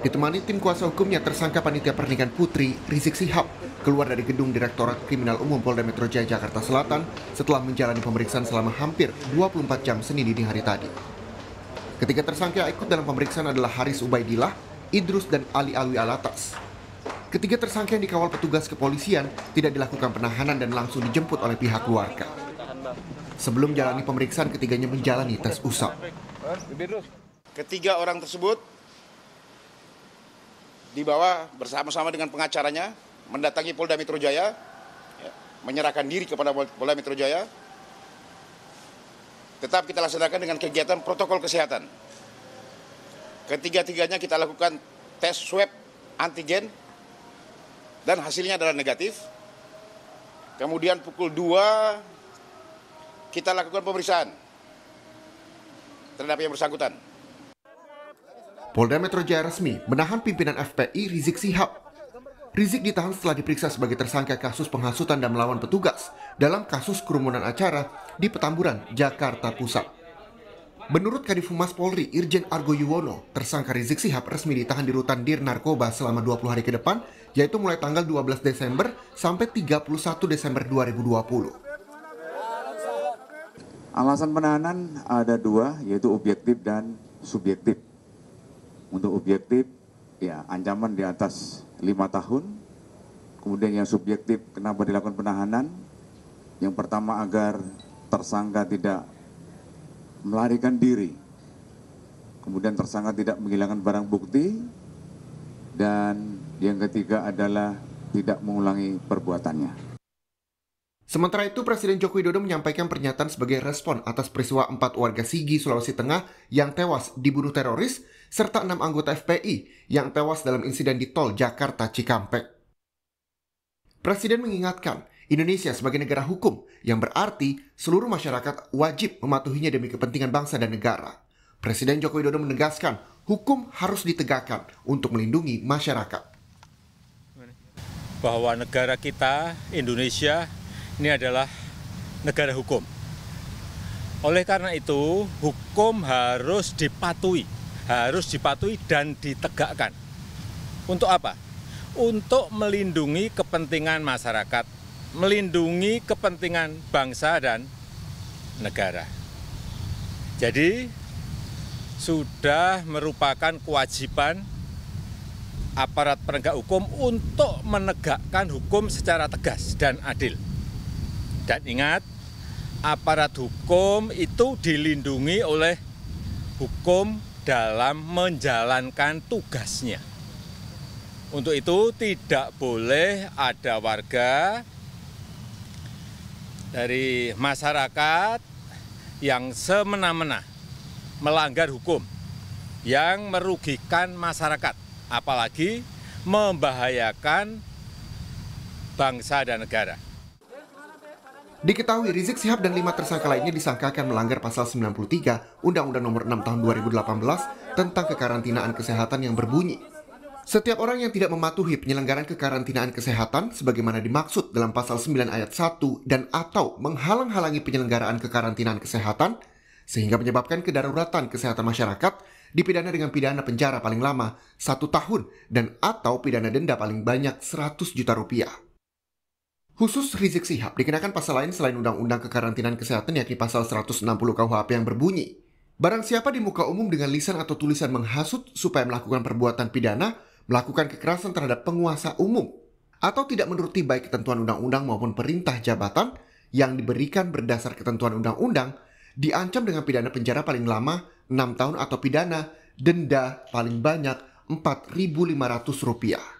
Ditemani tim kuasa hukumnya tersangka panitia pernikahan putri Rizik Sihab keluar dari gedung Direktorat Kriminal Umum Polda Metro Jaya Jakarta Selatan setelah menjalani pemeriksaan selama hampir 24 jam Senin dini hari tadi. Ketiga tersangka yang ikut dalam pemeriksaan adalah Haris Ubaidillah, Idrus, dan Ali Alwi Alatas. Ketiga tersangka yang dikawal petugas kepolisian tidak dilakukan penahanan dan langsung dijemput oleh pihak keluarga. Sebelum jalani pemeriksaan, ketiganya menjalani tes usap. Ketiga orang tersebut dibawa bersama-sama dengan pengacaranya mendatangi Polda Metro Jaya, ya, menyerahkan diri kepada Polda Metro Jaya. Tetap kita laksanakan dengan kegiatan protokol kesehatan. Ketiga-tiganya kita lakukan tes swab antigen dan hasilnya adalah negatif. Kemudian pukul 2 kita lakukan pemeriksaan terhadap yang bersangkutan. Polda Metro Jaya resmi menahan pimpinan FPI Rizik Sihab. Rizik ditahan setelah diperiksa sebagai tersangka kasus penghasutan dan melawan petugas dalam kasus kerumunan acara di Petamburan, Jakarta Pusat. Menurut Kadif Humas Polri, Irjen Argo Yuwono, tersangka Rizik Sihab resmi ditahan di rutan Dir Narkoba selama 20 hari ke depan, yaitu mulai tanggal 12 Desember sampai 31 Desember 2020. Alasan penahanan ada dua, yaitu objektif dan subjektif. Untuk objektif, ya ancaman di atas lima tahun. Kemudian yang subjektif, kenapa dilakukan penahanan? Yang pertama agar tersangka tidak melarikan diri. Kemudian tersangka tidak menghilangkan barang bukti. Dan yang ketiga adalah tidak mengulangi perbuatannya. Sementara itu, Presiden Joko Widodo menyampaikan pernyataan sebagai respon atas peristiwa empat warga Sigi, Sulawesi Tengah yang tewas dibunuh teroris, serta enam anggota FPI yang tewas dalam insiden di tol Jakarta Cikampek. Presiden mengingatkan, Indonesia sebagai negara hukum yang berarti seluruh masyarakat wajib mematuhinya demi kepentingan bangsa dan negara. Presiden Joko Widodo menegaskan, hukum harus ditegakkan untuk melindungi masyarakat. Bahwa negara kita, Indonesia, ini adalah negara hukum. Oleh karena itu, hukum harus dipatuhi, harus dipatuhi dan ditegakkan. Untuk apa? Untuk melindungi kepentingan masyarakat, melindungi kepentingan bangsa dan negara. Jadi, sudah merupakan kewajiban aparat penegak hukum untuk menegakkan hukum secara tegas dan adil. Dan ingat, aparat hukum itu dilindungi oleh hukum dalam menjalankan tugasnya. Untuk itu tidak boleh ada warga dari masyarakat yang semena-mena melanggar hukum, yang merugikan masyarakat, apalagi membahayakan bangsa dan negara. Diketahui Rizik Sihab dan lima tersangka lainnya disangkakan melanggar pasal 93 Undang-Undang Nomor 6 Tahun 2018 tentang kekarantinaan kesehatan yang berbunyi setiap orang yang tidak mematuhi penyelenggaraan kekarantinaan kesehatan sebagaimana dimaksud dalam pasal 9 ayat 1 dan atau menghalang-halangi penyelenggaraan kekarantinaan kesehatan sehingga menyebabkan kedaruratan kesehatan masyarakat dipidana dengan pidana penjara paling lama satu tahun dan atau pidana denda paling banyak 100 juta rupiah. Khusus Rizik Sihab dikenakan pasal lain selain Undang-Undang Kekarantinaan Kesehatan yakni pasal 160 KUHP yang berbunyi, Barang siapa di muka umum dengan lisan atau tulisan menghasut supaya melakukan perbuatan pidana, melakukan kekerasan terhadap penguasa umum, atau tidak menuruti baik ketentuan undang-undang maupun perintah jabatan yang diberikan berdasar ketentuan undang-undang, diancam dengan pidana penjara paling lama 6 tahun atau pidana denda paling banyak Rp4.500.